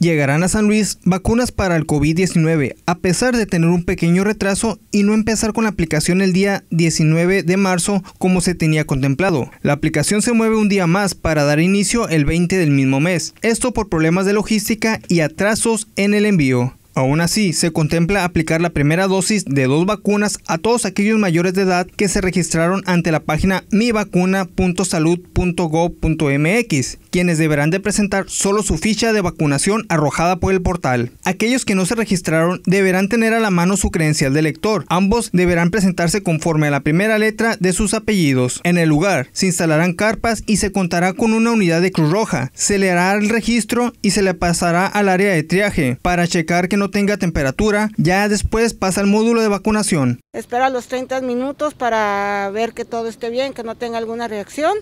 Llegarán a San Luis vacunas para el COVID-19, a pesar de tener un pequeño retraso y no empezar con la aplicación el día 19 de marzo como se tenía contemplado. La aplicación se mueve un día más para dar inicio el 20 del mismo mes, esto por problemas de logística y atrasos en el envío. Aún así, se contempla aplicar la primera dosis de dos vacunas a todos aquellos mayores de edad que se registraron ante la página mivacuna.salud.gov.mx, quienes deberán de presentar solo su ficha de vacunación arrojada por el portal. Aquellos que no se registraron deberán tener a la mano su credencial de lector. Ambos deberán presentarse conforme a la primera letra de sus apellidos. En el lugar se instalarán carpas y se contará con una unidad de Cruz Roja. Se le hará el registro y se le pasará al área de triaje para checar que no tenga temperatura. Ya después pasa al módulo de vacunación. Espera los 30 minutos para ver que todo esté bien, que no tenga alguna reacción.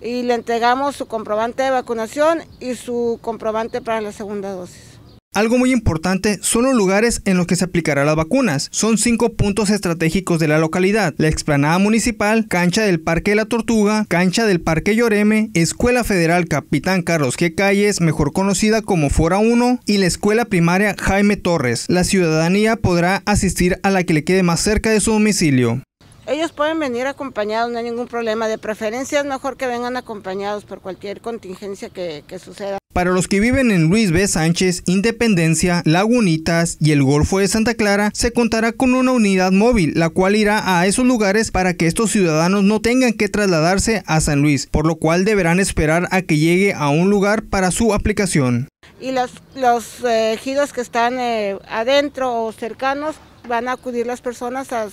Y le entregamos su comprobante de vacunación y su comprobante para la segunda dosis. Algo muy importante son los lugares en los que se aplicarán las vacunas. Son cinco puntos estratégicos de la localidad. La explanada municipal, cancha del Parque de la Tortuga, cancha del Parque Lloreme, Escuela Federal Capitán Carlos G. Calles, mejor conocida como Fora 1, y la Escuela Primaria Jaime Torres. La ciudadanía podrá asistir a la que le quede más cerca de su domicilio. Ellos pueden venir acompañados, no hay ningún problema. De preferencia es mejor que vengan acompañados por cualquier contingencia que, que suceda. Para los que viven en Luis B. Sánchez, Independencia, Lagunitas y el Golfo de Santa Clara, se contará con una unidad móvil, la cual irá a esos lugares para que estos ciudadanos no tengan que trasladarse a San Luis, por lo cual deberán esperar a que llegue a un lugar para su aplicación. Y los, los eh, ejidos que están eh, adentro o cercanos van a acudir las personas a,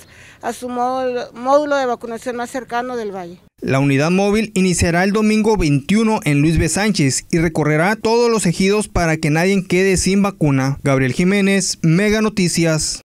su módulo, módulo de vacunación más cercano del valle. La unidad móvil iniciará el domingo 21 en Luis B. Sánchez y recorrerá todos los ejidos para que nadie quede sin vacuna. Gabriel Jiménez, Mega Noticias.